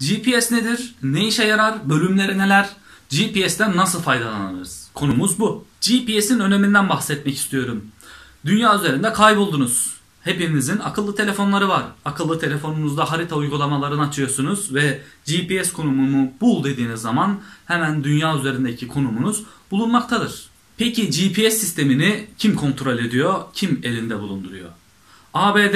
GPS nedir? Ne işe yarar? Bölümleri neler? GPS'ten nasıl faydalanırız? Konumuz bu. GPS'in öneminden bahsetmek istiyorum. Dünya üzerinde kayboldunuz. Hepinizin akıllı telefonları var. Akıllı telefonunuzda harita uygulamalarını açıyorsunuz ve GPS konumumu bul dediğiniz zaman hemen dünya üzerindeki konumunuz bulunmaktadır. Peki GPS sistemini kim kontrol ediyor? Kim elinde bulunduruyor? ABD.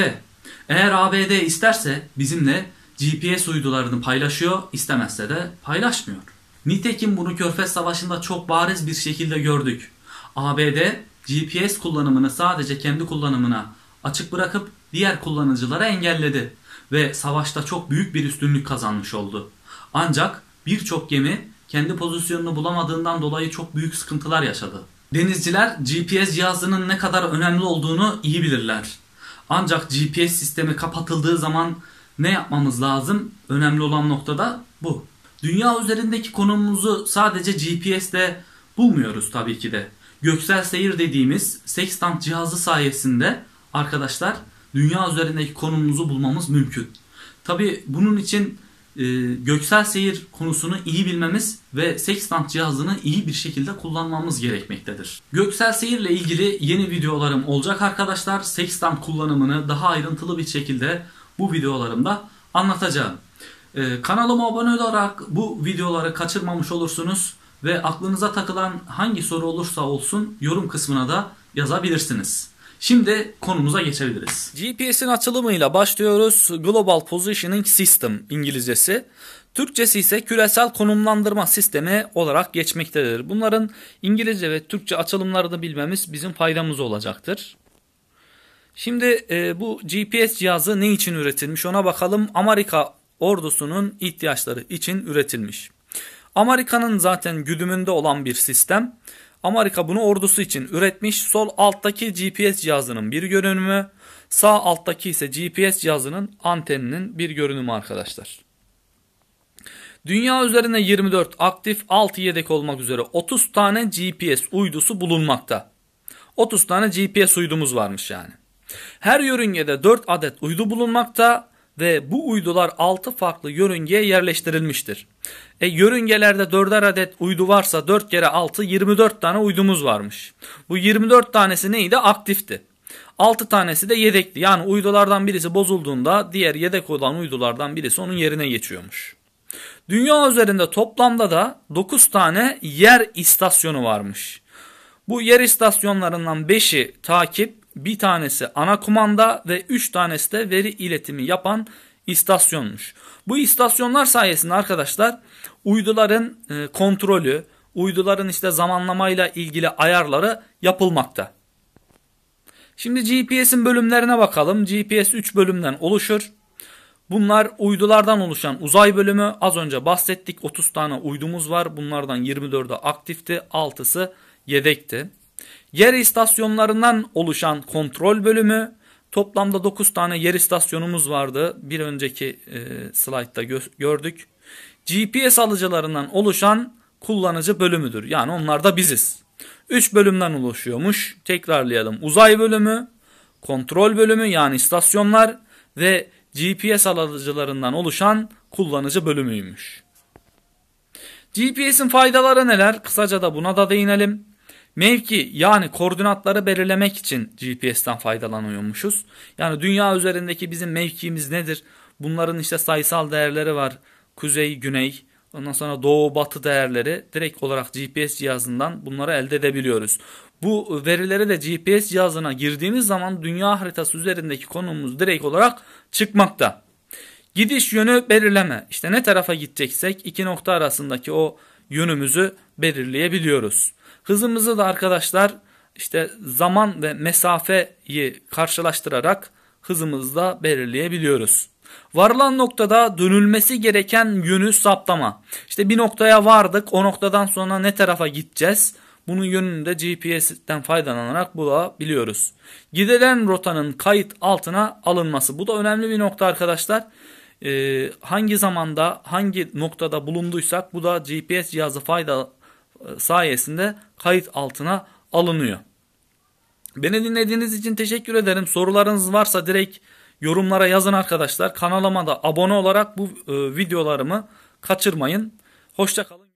Eğer ABD isterse bizimle GPS uydularını paylaşıyor, istemezse de paylaşmıyor. Nitekim bunu Körfez Savaşı'nda çok bariz bir şekilde gördük. ABD GPS kullanımını sadece kendi kullanımına açık bırakıp diğer kullanıcılara engelledi ve savaşta çok büyük bir üstünlük kazanmış oldu. Ancak birçok gemi kendi pozisyonunu bulamadığından dolayı çok büyük sıkıntılar yaşadı. Denizciler GPS cihazının ne kadar önemli olduğunu iyi bilirler. Ancak GPS sistemi kapatıldığı zaman ne yapmamız lazım? Önemli olan nokta da bu. Dünya üzerindeki konumumuzu sadece GPS'te bulmuyoruz tabii ki de. Göksel seyir dediğimiz sextant cihazı sayesinde arkadaşlar dünya üzerindeki konumumuzu bulmamız mümkün. Tabii bunun için e, göksel seyir konusunu iyi bilmemiz ve sextant cihazını iyi bir şekilde kullanmamız gerekmektedir. Göksel seyirle ilgili yeni videolarım olacak arkadaşlar. Sextant kullanımını daha ayrıntılı bir şekilde bu videolarımda anlatacağım. Ee, kanalıma abone olarak bu videoları kaçırmamış olursunuz ve aklınıza takılan hangi soru olursa olsun yorum kısmına da yazabilirsiniz. Şimdi konumuza geçebiliriz. GPS'in açılımıyla başlıyoruz. Global Positioning System İngilizcesi. Türkçesi ise küresel konumlandırma sistemi olarak geçmektedir. Bunların İngilizce ve Türkçe açılımlarını bilmemiz bizim faydamız olacaktır. Şimdi e, bu GPS cihazı ne için üretilmiş ona bakalım. Amerika ordusunun ihtiyaçları için üretilmiş. Amerika'nın zaten güdümünde olan bir sistem. Amerika bunu ordusu için üretmiş. Sol alttaki GPS cihazının bir görünümü, sağ alttaki ise GPS cihazının anteninin bir görünümü arkadaşlar. Dünya üzerinde 24 aktif, 6 yedek olmak üzere 30 tane GPS uydusu bulunmakta. 30 tane GPS uydumuz varmış yani. Her yörüngede 4 adet uydu bulunmakta ve bu uydular 6 farklı yörüngeye yerleştirilmiştir. E, yörüngelerde 4'er adet uydu varsa 4 kere 6 24 tane uydumuz varmış. Bu 24 tanesi neydi? Aktifti. 6 tanesi de yedekti. Yani uydulardan birisi bozulduğunda diğer yedek olan uydulardan birisi onun yerine geçiyormuş. Dünya üzerinde toplamda da 9 tane yer istasyonu varmış. Bu yer istasyonlarından 5'i takip, bir tanesi ana kumanda ve üç tanesi de veri iletimi yapan istasyonmuş. Bu istasyonlar sayesinde arkadaşlar uyduların e, kontrolü, uyduların işte zamanlamayla ilgili ayarları yapılmakta. Şimdi GPS'in bölümlerine bakalım. GPS 3 bölümden oluşur. Bunlar uydulardan oluşan uzay bölümü. Az önce bahsettik 30 tane uydumuz var. Bunlardan 24'ü aktifti, 6'sı yedekti. Yer istasyonlarından oluşan kontrol bölümü, toplamda 9 tane yer istasyonumuz vardı. Bir önceki e, slaytta gö gördük. GPS alıcılarından oluşan kullanıcı bölümüdür. Yani onlar da biziz. 3 bölümden oluşuyormuş. Tekrarlayalım. Uzay bölümü, kontrol bölümü yani istasyonlar ve GPS alıcılarından oluşan kullanıcı bölümüymüş. GPS'in faydaları neler? Kısaca da buna da değinelim. Mevki yani koordinatları belirlemek için GPS'ten faydalanıyormuşuz. Yani dünya üzerindeki bizim mevkimiz nedir? Bunların işte sayısal değerleri var. Kuzey, güney, ondan sonra doğu, batı değerleri direkt olarak GPS cihazından bunları elde edebiliyoruz. Bu verileri de GPS cihazına girdiğimiz zaman dünya haritası üzerindeki konumumuz direkt olarak çıkmakta. Gidiş yönü belirleme. İşte ne tarafa gideceksek iki nokta arasındaki o yönümüzü belirleyebiliyoruz. Hızımızı da arkadaşlar işte zaman ve mesafeyi karşılaştırarak da belirleyebiliyoruz. Varılan noktada dönülmesi gereken yönü saptama. İşte bir noktaya vardık o noktadan sonra ne tarafa gideceğiz? Bunun yönünü de GPS'ten faydalanarak bulabiliyoruz. Gidilen rotanın kayıt altına alınması. Bu da önemli bir nokta arkadaşlar e, hangi zamanda hangi noktada bulunduysak bu da GPS cihazı fayda e, sayesinde kayıt altına alınıyor. Beni dinlediğiniz için teşekkür ederim. Sorularınız varsa direkt yorumlara yazın arkadaşlar. Kanalıma da abone olarak bu e, videolarımı kaçırmayın. Hoşçakalın.